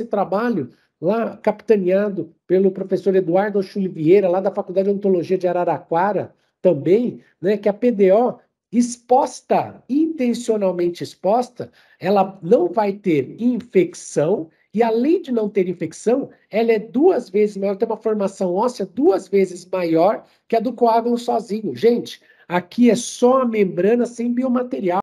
esse trabalho lá capitaneado pelo professor Eduardo Ochuli Vieira, lá da Faculdade de Ontologia de Araraquara, também, né, que a PDO exposta, intencionalmente exposta, ela não vai ter infecção e além de não ter infecção, ela é duas vezes maior, tem uma formação óssea duas vezes maior que a do coágulo sozinho. Gente, aqui é só a membrana sem biomaterial.